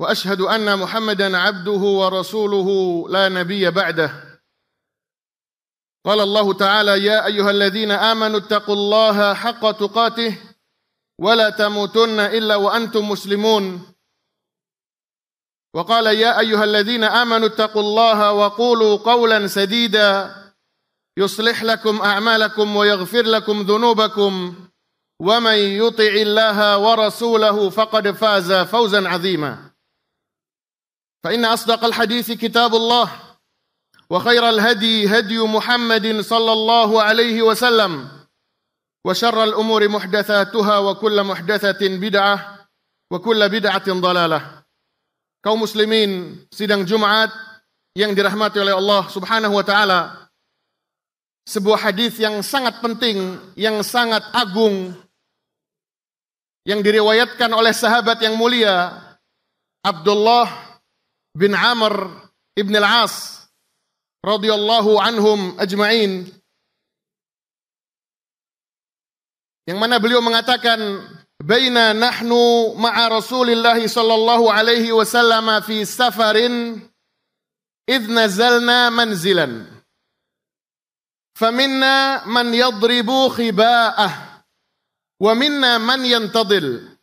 واشهد ان محمدا عبده ورسوله لا نبي بعده قال الله تعالى يا ايها الذين امنوا اتقوا الله حق تقاته ولا تموتن الا وانتم مسلمون وقال يا ايها الذين امنوا اتقوا الله وقولوا قولا سديدا يصلح لكم اعمالكم ويغفر لكم ذنوبكم ومن يطع الله ورسوله فقد فاز فوزا عظيما فإن أصدق الحديث كتاب الله وخير الهدي هدي محمد صلى الله عليه وسلم وشر الأمور محدثاتها وكل محدثة بدعة وكل بدعة ضلالة kaum muslimin sidang Jumat yang dirahmati oleh Allah Subhanahu wa taala sebuah hadis yang sangat penting yang sangat agung yang diriwayatkan oleh sahabat yang mulia Abdullah bin Amr ibn al-As radhiyallahu anhum ajma'in yang mana beliau mengatakan baina nahnu ma'a Rasulillah sallallahu alaihi wasallam fi safarin idh nazalna manzilan faminna man yadribu khiba'ah wa man yantadil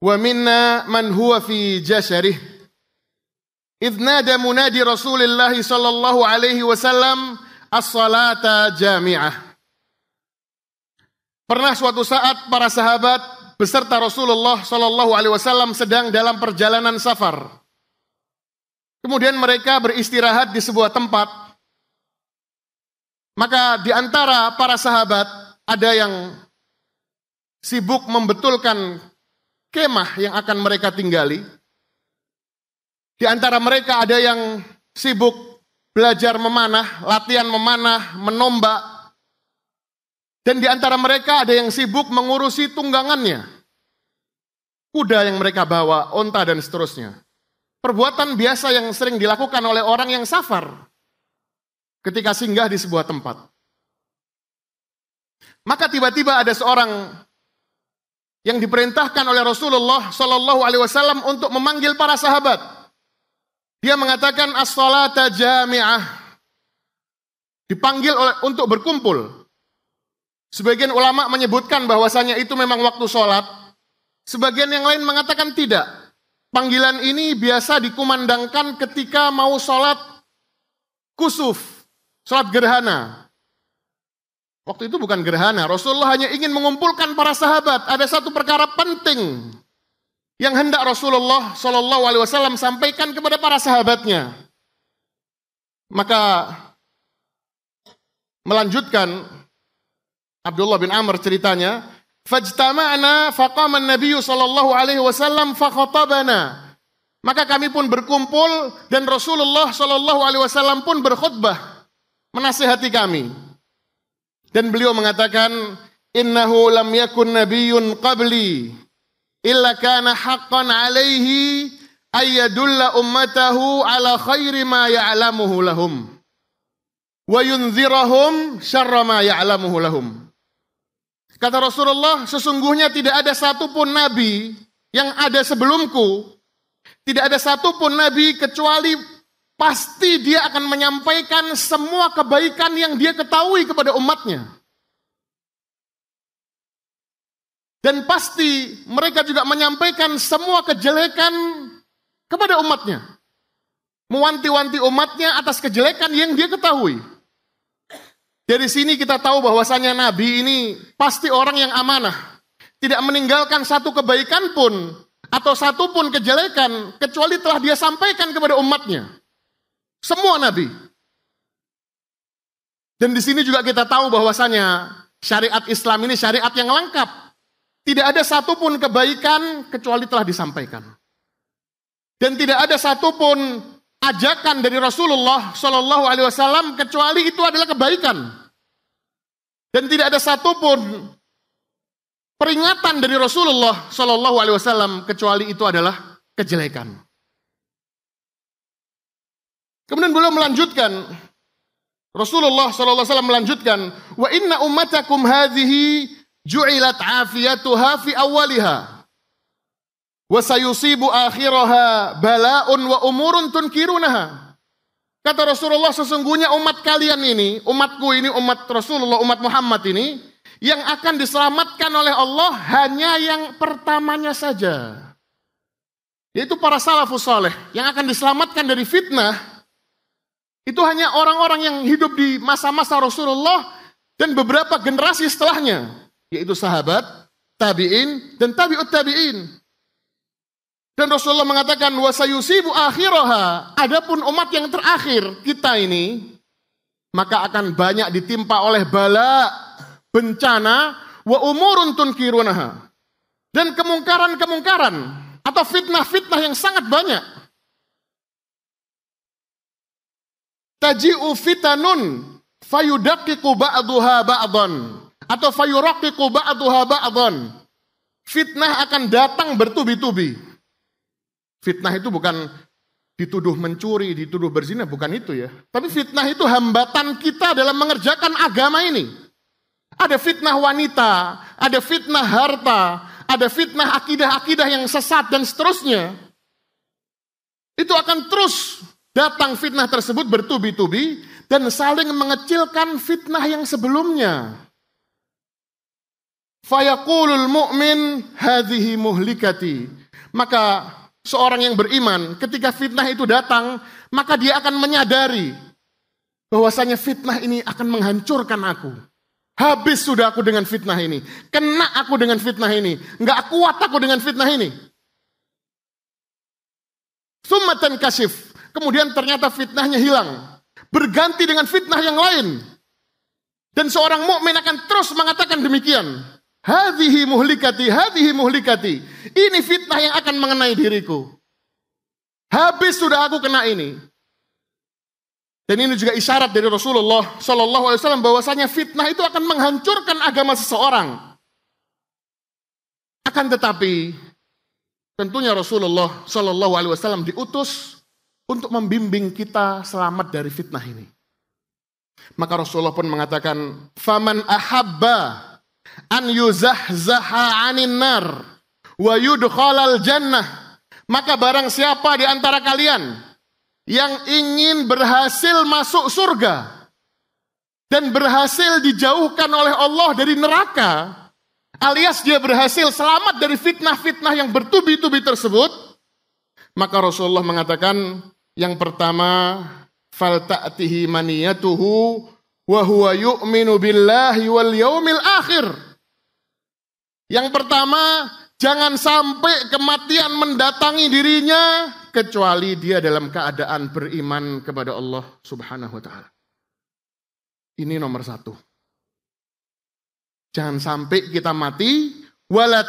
wa man huwa fi jasharih idnada munadi Rasulullah sallallahu alaihi wasallam as-salata jami'ah. Pernah suatu saat para sahabat beserta Rasulullah Shallallahu Alaihi Wasallam sedang dalam perjalanan safar. Kemudian mereka beristirahat di sebuah tempat. Maka di antara para sahabat ada yang sibuk membetulkan kemah yang akan mereka tinggali. Di antara mereka ada yang sibuk belajar memanah, latihan memanah, menombak. Dan di antara mereka ada yang sibuk mengurusi tunggangannya. Kuda yang mereka bawa, onta dan seterusnya. Perbuatan biasa yang sering dilakukan oleh orang yang safar ketika singgah di sebuah tempat. Maka tiba-tiba ada seorang yang diperintahkan oleh Rasulullah Shallallahu Alaihi Wasallam untuk memanggil para sahabat. Dia mengatakan as-salata jami'ah. Dipanggil oleh, untuk berkumpul. Sebagian ulama menyebutkan bahwasanya itu memang waktu sholat. Sebagian yang lain mengatakan tidak. Panggilan ini biasa dikumandangkan ketika mau sholat kusuf, sholat gerhana. Waktu itu bukan gerhana, Rasulullah hanya ingin mengumpulkan para sahabat. Ada satu perkara penting yang hendak Rasulullah Shallallahu Alaihi Wasallam sampaikan kepada para sahabatnya. Maka melanjutkan Abdullah bin Amr ceritanya, fajtama'na faqaman nabiyyu sallallahu alaihi wasallam fakhotabana. Maka kami pun berkumpul dan Rasulullah sallallahu alaihi wasallam pun berkhutbah menasihati kami. Dan beliau mengatakan, "Innahu lam yakun nabiyyun qabli illa kana haqqan alaihi ayyadulla ummatahu ala khairi ma ya'lamuhu lahum wa yunzirahum syarra ma ya'lamuhu lahum. Kata Rasulullah, sesungguhnya tidak ada satupun nabi yang ada sebelumku. Tidak ada satupun nabi kecuali pasti dia akan menyampaikan semua kebaikan yang dia ketahui kepada umatnya. Dan pasti mereka juga menyampaikan semua kejelekan kepada umatnya. Mewanti-wanti umatnya atas kejelekan yang dia ketahui. Dari sini kita tahu bahwasanya Nabi ini pasti orang yang amanah. Tidak meninggalkan satu kebaikan pun atau satu pun kejelekan kecuali telah dia sampaikan kepada umatnya. Semua Nabi. Dan di sini juga kita tahu bahwasanya syariat Islam ini syariat yang lengkap tidak ada satupun kebaikan kecuali telah disampaikan. Dan tidak ada satupun ajakan dari Rasulullah Shallallahu Alaihi Wasallam kecuali itu adalah kebaikan. Dan tidak ada satupun peringatan dari Rasulullah Shallallahu Alaihi Wasallam kecuali itu adalah kejelekan. Kemudian beliau melanjutkan Rasulullah Shallallahu Alaihi Wasallam melanjutkan wa inna ummatakum hadhihi ju'ilat afiyatuha fi awwaliha wa sayusibu akhiraha bala'un wa umurun tunkirunaha. Kata Rasulullah sesungguhnya umat kalian ini, umatku ini, umat Rasulullah, umat Muhammad ini yang akan diselamatkan oleh Allah hanya yang pertamanya saja. Yaitu para salafus saleh yang akan diselamatkan dari fitnah itu hanya orang-orang yang hidup di masa-masa Rasulullah dan beberapa generasi setelahnya yaitu sahabat, tabi'in dan tabi'ut tabi'in. Dan Rasulullah mengatakan wasayusibu akhiroha. adapun umat yang terakhir kita ini maka akan banyak ditimpa oleh bala, bencana wa umurun tunkirunaha. Dan kemungkaran-kemungkaran atau fitnah-fitnah yang sangat banyak. Taji'u fitanun fayudakiku ba'duha ba'don atau fayuraqiqu Haba ba'dhan. Fitnah akan datang bertubi-tubi. Fitnah itu bukan dituduh mencuri, dituduh berzina, bukan itu ya. Tapi fitnah itu hambatan kita dalam mengerjakan agama ini. Ada fitnah wanita, ada fitnah harta, ada fitnah akidah-akidah yang sesat dan seterusnya. Itu akan terus datang fitnah tersebut bertubi-tubi dan saling mengecilkan fitnah yang sebelumnya. Fayaqulul mu'min hadhihi muhlikati. Maka seorang yang beriman ketika fitnah itu datang, maka dia akan menyadari bahwasanya fitnah ini akan menghancurkan aku. Habis sudah aku dengan fitnah ini. Kena aku dengan fitnah ini. Enggak kuat aku dengan fitnah ini. Sumatan kasif. Kemudian ternyata fitnahnya hilang. Berganti dengan fitnah yang lain. Dan seorang mukmin akan terus mengatakan demikian. Hadihi muhlikati, hadihi muhlikati. Ini fitnah yang akan mengenai diriku. Habis sudah aku kena ini. Dan ini juga isyarat dari Rasulullah Shallallahu Alaihi Wasallam bahwasanya fitnah itu akan menghancurkan agama seseorang. Akan tetapi tentunya Rasulullah Shallallahu diutus untuk membimbing kita selamat dari fitnah ini. Maka Rasulullah pun mengatakan, "Faman ahabba an yuzahzaha anin nar wa yudkhalal jannah. Maka barang siapa di antara kalian yang ingin berhasil masuk surga dan berhasil dijauhkan oleh Allah dari neraka, alias dia berhasil selamat dari fitnah-fitnah yang bertubi-tubi tersebut, maka Rasulullah mengatakan yang pertama, fal ta'tihi maniyatuhu wa huwa yu'minu billahi wal yaumil akhir. Yang pertama, jangan sampai kematian mendatangi dirinya kecuali dia dalam keadaan beriman kepada Allah Subhanahu wa taala. Ini nomor satu. Jangan sampai kita mati wala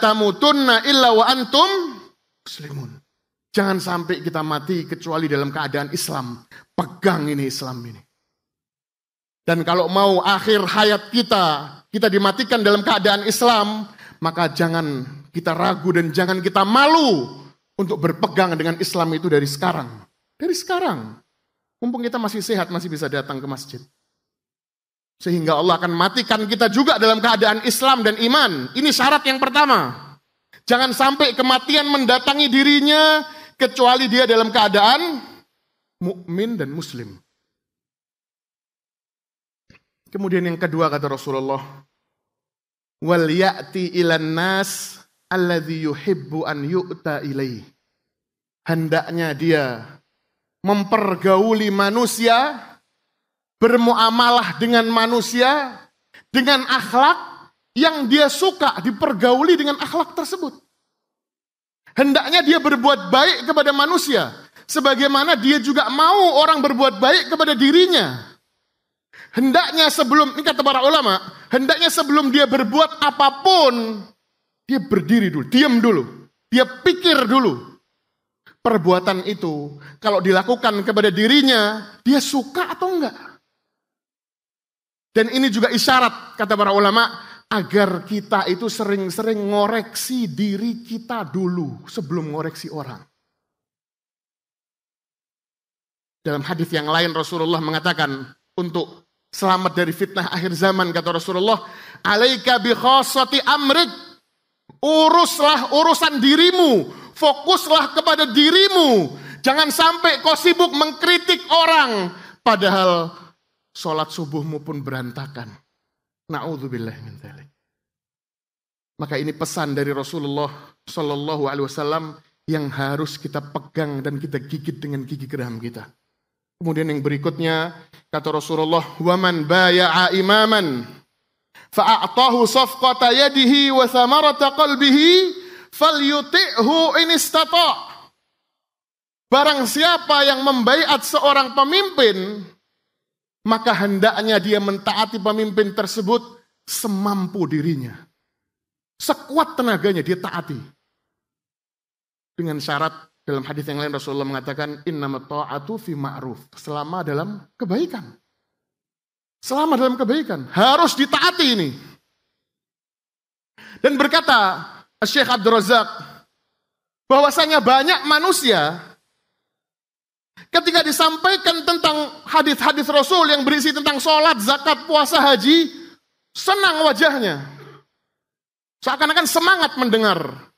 illa wa antum muslimun. Jangan sampai kita mati kecuali dalam keadaan Islam. Pegang ini Islam ini. Dan kalau mau akhir hayat kita, kita dimatikan dalam keadaan Islam, maka jangan kita ragu dan jangan kita malu untuk berpegang dengan Islam itu dari sekarang. Dari sekarang. Mumpung kita masih sehat, masih bisa datang ke masjid. Sehingga Allah akan matikan kita juga dalam keadaan Islam dan iman. Ini syarat yang pertama. Jangan sampai kematian mendatangi dirinya kecuali dia dalam keadaan mukmin dan muslim. Kemudian yang kedua kata Rasulullah wal ya'ti ilan nas alladhi yuhibbu an yu'ta ilaih. Hendaknya dia mempergauli manusia, bermuamalah dengan manusia, dengan akhlak yang dia suka dipergauli dengan akhlak tersebut. Hendaknya dia berbuat baik kepada manusia, sebagaimana dia juga mau orang berbuat baik kepada dirinya. Hendaknya sebelum, ini kata para ulama, hendaknya sebelum dia berbuat apapun, dia berdiri dulu, diam dulu. Dia pikir dulu. Perbuatan itu, kalau dilakukan kepada dirinya, dia suka atau enggak? Dan ini juga isyarat, kata para ulama, agar kita itu sering-sering ngoreksi diri kita dulu sebelum ngoreksi orang. Dalam hadis yang lain Rasulullah mengatakan untuk Selamat dari fitnah akhir zaman kata Rasulullah. Alaika bi amrik. Uruslah urusan dirimu. Fokuslah kepada dirimu. Jangan sampai kau sibuk mengkritik orang. Padahal sholat subuhmu pun berantakan. Na'udzubillah min talik. Maka ini pesan dari Rasulullah Shallallahu Alaihi Wasallam yang harus kita pegang dan kita gigit dengan gigi geram kita. Kemudian yang berikutnya kata Rasulullah, "Waman baya'a imaman fa'atahu safqata yadihi wa thamarata qalbihi falyuti'hu in istata'." Barang siapa yang membaiat seorang pemimpin, maka hendaknya dia mentaati pemimpin tersebut semampu dirinya. Sekuat tenaganya dia taati. Dengan syarat dalam hadis yang lain Rasulullah mengatakan inna ta'atu fi ma'ruf, selama dalam kebaikan. Selama dalam kebaikan, harus ditaati ini. Dan berkata Syekh Abdul Razak bahwasanya banyak manusia ketika disampaikan tentang hadis-hadis Rasul yang berisi tentang sholat, zakat, puasa, haji, senang wajahnya. Seakan-akan semangat mendengar.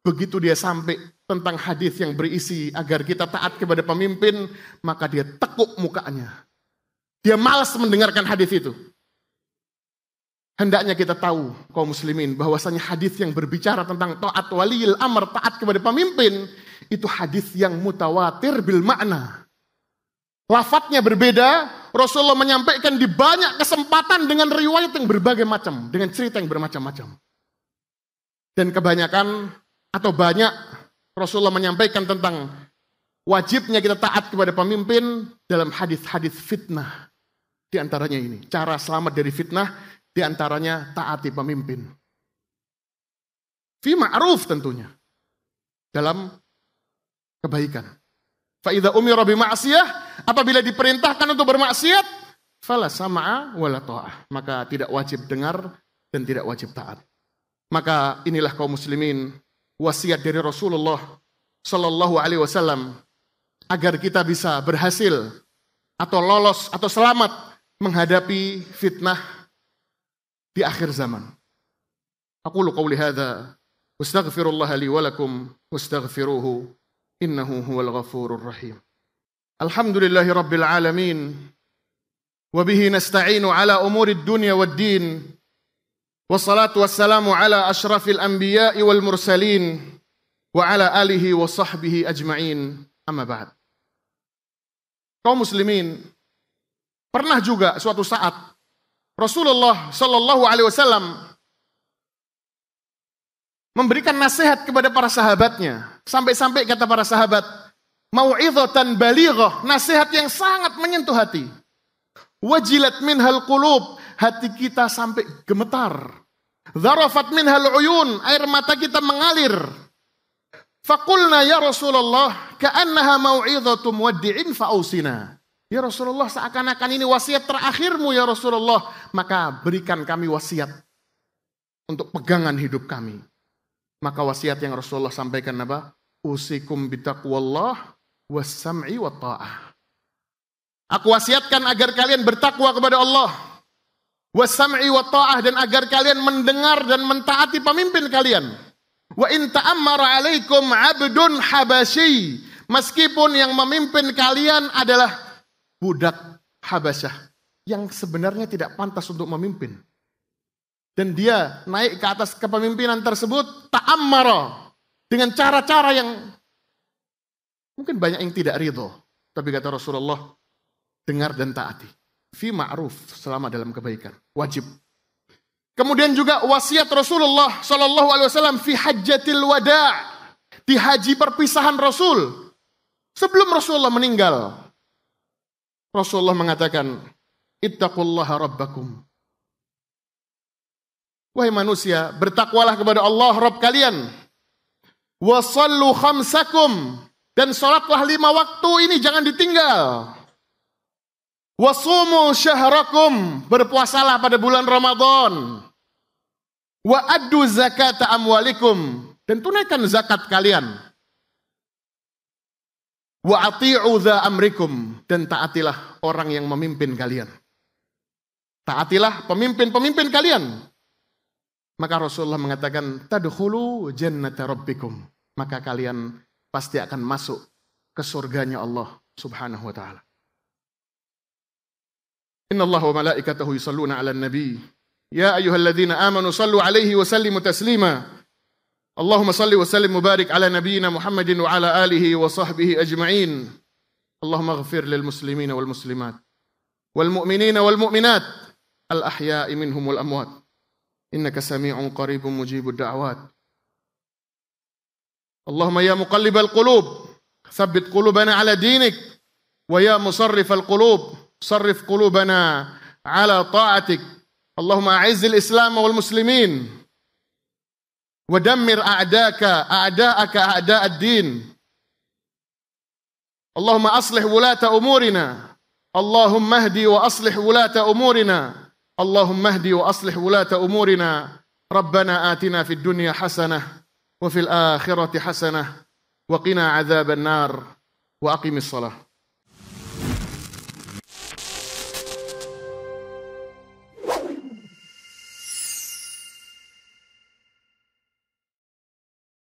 Begitu dia sampai tentang hadis yang berisi agar kita taat kepada pemimpin, maka dia tekuk mukanya. Dia malas mendengarkan hadis itu. Hendaknya kita tahu kaum muslimin bahwasanya hadis yang berbicara tentang taat walil amr taat kepada pemimpin itu hadis yang mutawatir bil makna. Lafatnya berbeda, Rasulullah menyampaikan di banyak kesempatan dengan riwayat yang berbagai macam, dengan cerita yang bermacam-macam. Dan kebanyakan atau banyak Rasulullah menyampaikan tentang wajibnya kita taat kepada pemimpin dalam hadis-hadis fitnah. Di antaranya ini, cara selamat dari fitnah di antaranya taati pemimpin. Fi ma'ruf tentunya. Dalam kebaikan. idza umira ma'siyah, apabila diperintahkan untuk bermaksiat, fala sama'a wala ta'ah. Maka tidak wajib dengar dan tidak wajib taat. Maka inilah kaum muslimin wasiat dari Rasulullah Shallallahu Alaihi Wasallam agar kita bisa berhasil atau lolos atau selamat menghadapi fitnah di akhir zaman. Aku qauli hadza Astaghfirullah li wa lakum innahu huwal ghafurur rahim. Alhamdulillahi rabbil alamin wa bihi nasta'inu ala umuri dunya wad din. Wassalatu wassalamu ala ashrafil anbiya'i wal mursalin wa ala alihi wa sahbihi ajma'in. Amma ba'd. Kaum muslimin, pernah juga suatu saat Rasulullah Shallallahu alaihi wasallam memberikan nasihat kepada para sahabatnya. Sampai-sampai kata para sahabat, mau'izatan balighah, nasihat yang sangat menyentuh hati. Wajilat minhal qulub, hati kita sampai gemetar. Zarafat hal uyun, air mata kita mengalir. Fakulna ya Rasulullah, ka'annaha mau'idhatum muaddi'in fa'usina. Ya Rasulullah, seakan-akan ini wasiat terakhirmu ya Rasulullah. Maka berikan kami wasiat untuk pegangan hidup kami. Maka wasiat yang Rasulullah sampaikan apa? Usikum bitaqwallah wassam'i wa ta'ah. Aku wasiatkan agar kalian bertakwa kepada Allah wasam'i wa ta'ah dan agar kalian mendengar dan mentaati pemimpin kalian. Wa in ta'ammara 'alaikum 'abdun habasyi, meskipun yang memimpin kalian adalah budak Habasyah yang sebenarnya tidak pantas untuk memimpin. Dan dia naik ke atas kepemimpinan tersebut ta'ammara dengan cara-cara yang mungkin banyak yang tidak ridho. Tapi kata Rasulullah, dengar dan taati fi ma'ruf, selama dalam kebaikan. Wajib. Kemudian juga wasiat Rasulullah Shallallahu alaihi wasallam fi hajjatil wada. Di haji perpisahan Rasul. Sebelum Rasulullah meninggal, Rasulullah mengatakan, "Ittaqullaha rabbakum." Wahai manusia, bertakwalah kepada Allah Rabb kalian. Wasallu khamsakum dan sholatlah lima waktu ini jangan ditinggal. Wasumu syahrakum, berpuasalah pada bulan Ramadan. Wa addu zakat amwalikum, dan tunaikan zakat kalian. Wa ati'u amrikum, dan taatilah orang yang memimpin kalian. Taatilah pemimpin-pemimpin kalian. Maka Rasulullah mengatakan, tadkhulu jannata rabbikum. Maka kalian pasti akan masuk ke surganya Allah subhanahu wa ta'ala. إن الله وملائكته يصلون على النبي يا أيها الذين آمنوا صلوا عليه وسلموا تسليما اللهم صل وسلم وبارك على نبينا محمد وعلى آله وصحبه أجمعين اللهم اغفر للمسلمين والمسلمات والمؤمنين والمؤمنات الأحياء منهم والأموات إنك سميع قريب مجيب الدعوات اللهم يا مقلب القلوب ثبت قلوبنا على دينك ويا مصرف القلوب صرف قلوبنا على طاعتك اللهم اعز الاسلام والمسلمين ودمر اعداءك اعداءك اعداء الدين اللهم اصلح ولاه امورنا اللهم اهدي واصلح ولاه امورنا اللهم اهدي واصلح ولاه امورنا ربنا اتنا في الدنيا حسنه وفي الاخره حسنه وقنا عذاب النار واقم الصلاه